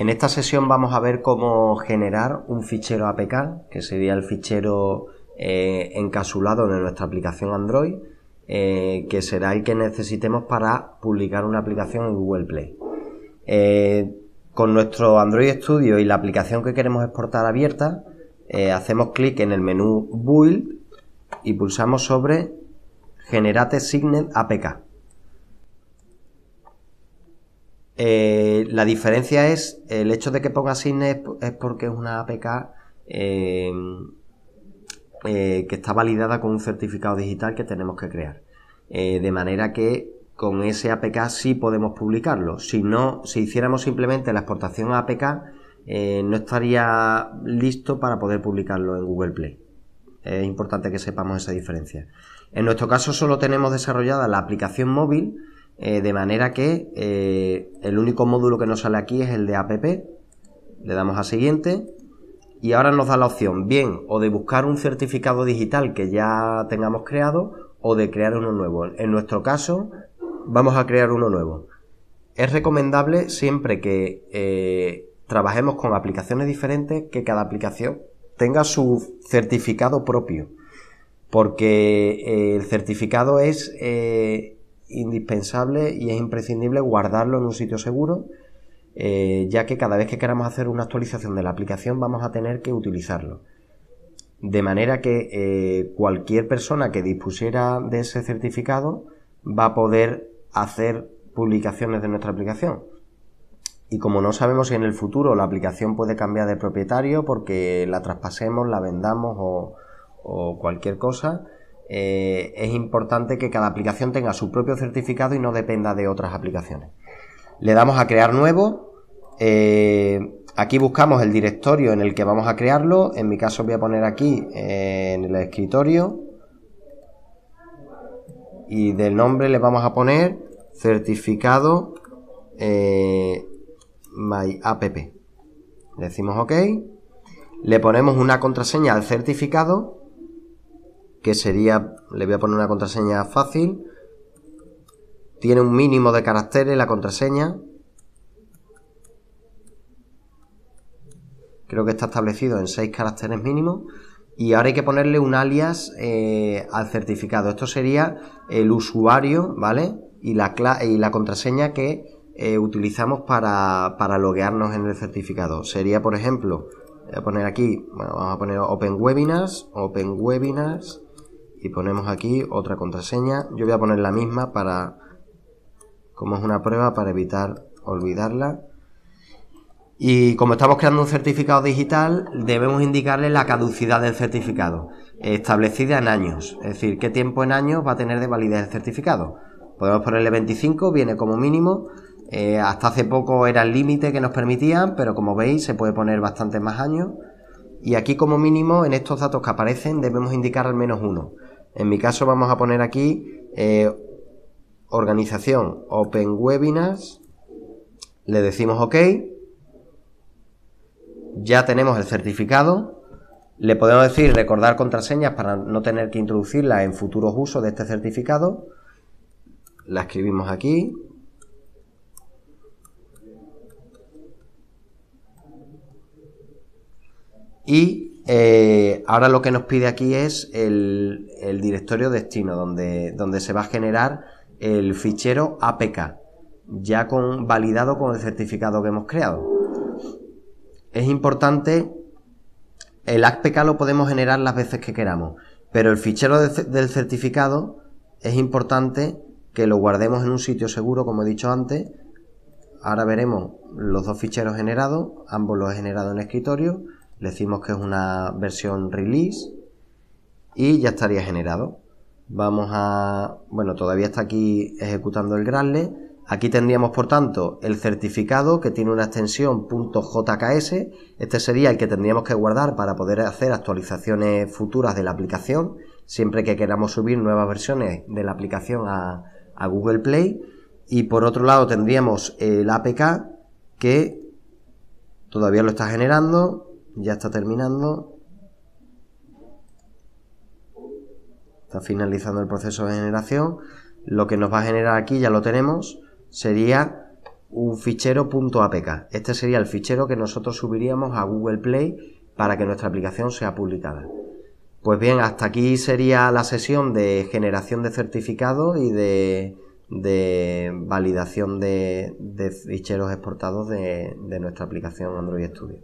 En esta sesión vamos a ver cómo generar un fichero APK, que sería el fichero eh, encasulado de nuestra aplicación Android, eh, que será el que necesitemos para publicar una aplicación en Google Play. Eh, con nuestro Android Studio y la aplicación que queremos exportar abierta, hacemos clic en el menú Build y pulsamos sobre Generate Signal APK. Eh, la diferencia es el hecho de que ponga Cisne es, porque es una APK eh, eh, que está validada con un certificado digital que tenemos que crear. de manera que con ese APK sí podemos publicarlo. Si no, si hiciéramos simplemente la exportación a APK, no estaría listo para poder publicarlo en Google Play. Es importante que sepamos esa diferencia. En nuestro caso solo tenemos desarrollada la aplicación móvil eh, de manera que eh, el único módulo que nos sale aquí es el de app. Le damos a siguiente. Y ahora nos da la opción, bien, o de buscar un certificado digital que ya tengamos creado o de crear uno nuevo. En nuestro caso, vamos a crear uno nuevo. Es recomendable siempre que eh, trabajemos con aplicaciones diferentes, que cada aplicación tenga su certificado propio. Porque el certificado es indispensable y es imprescindible guardarlo en un sitio seguro, eh, ya que cada vez que queramos hacer una actualización de la aplicación vamos a tener que utilizarlo. De manera que eh, cualquier persona que dispusiera de ese certificado va a poder hacer publicaciones de nuestra aplicación. Y como no sabemos si en el futuro la aplicación puede cambiar de propietario porque la traspasemos, la vendamos o cualquier cosa, eh, es importante que cada aplicación tenga su propio certificado y no dependa de otras aplicaciones. Le damos a crear nuevo. Eh, aquí buscamos el directorio en el que vamos a crearlo. En mi caso voy a poner aquí eh, en el escritorio. Y del nombre le vamos a poner certificado myapp Le decimos OK. Le ponemos una contraseña al certificado que sería, le voy a poner una contraseña fácil. Tiene un mínimo de caracteres la contraseña. Creo que está establecido en seis caracteres mínimo Y ahora hay que ponerle un alias eh, al certificado. Esto sería el usuario, ¿vale? Y la, y la contraseña que eh, utilizamos para, para loguearnos en el certificado. Sería, por ejemplo, voy a poner aquí, bueno, vamos a poner Open Webinars, Open Webinars, y ponemos aquí otra contraseña. Yo voy a poner la misma para, como es una prueba, para evitar olvidarla. Y como estamos creando un certificado digital, debemos indicarle la caducidad del certificado, establecida en años, es decir, qué tiempo en años va a tener de validez el certificado. Podemos ponerle 25, viene como mínimo. Eh, hasta hace poco era el límite que nos permitían, pero como veis se puede poner bastantes más años. Y aquí como mínimo en estos datos que aparecen debemos indicar al menos uno. En mi caso vamos a poner aquí eh, organización Open Webinars, le decimos OK, ya tenemos el certificado, le podemos decir recordar contraseñas para no tener que introducirla en futuros usos de este certificado, la escribimos aquí, y eh, ahora lo que nos pide aquí es el, directorio destino, donde, se va a generar el fichero APK, ya con, validado con el certificado que hemos creado. Es importante, el APK lo podemos generar las veces que queramos, pero el fichero del certificado es importante que lo guardemos en un sitio seguro, como he dicho antes. Ahora veremos los dos ficheros generados, ambos los he generado en escritorio le decimos que es una versión release y ya estaría generado. Vamos a, bueno, todavía está aquí ejecutando el Gradle. Aquí tendríamos, por tanto, el certificado que tiene una extensión .jks. Este sería el que tendríamos que guardar para poder hacer actualizaciones futuras de la aplicación, siempre que queramos subir nuevas versiones de la aplicación a, a Google Play. Y por otro lado tendríamos el APK que todavía lo está generando, ya está terminando. Está finalizando el proceso de generación. Lo que nos va a generar aquí, ya lo tenemos, sería un fichero .apk. Este sería el fichero que nosotros subiríamos a Google Play para que nuestra aplicación sea publicada. Pues bien, hasta aquí sería la sesión de generación de certificados y de, validación de, ficheros exportados de, de nuestra aplicación Android Studio.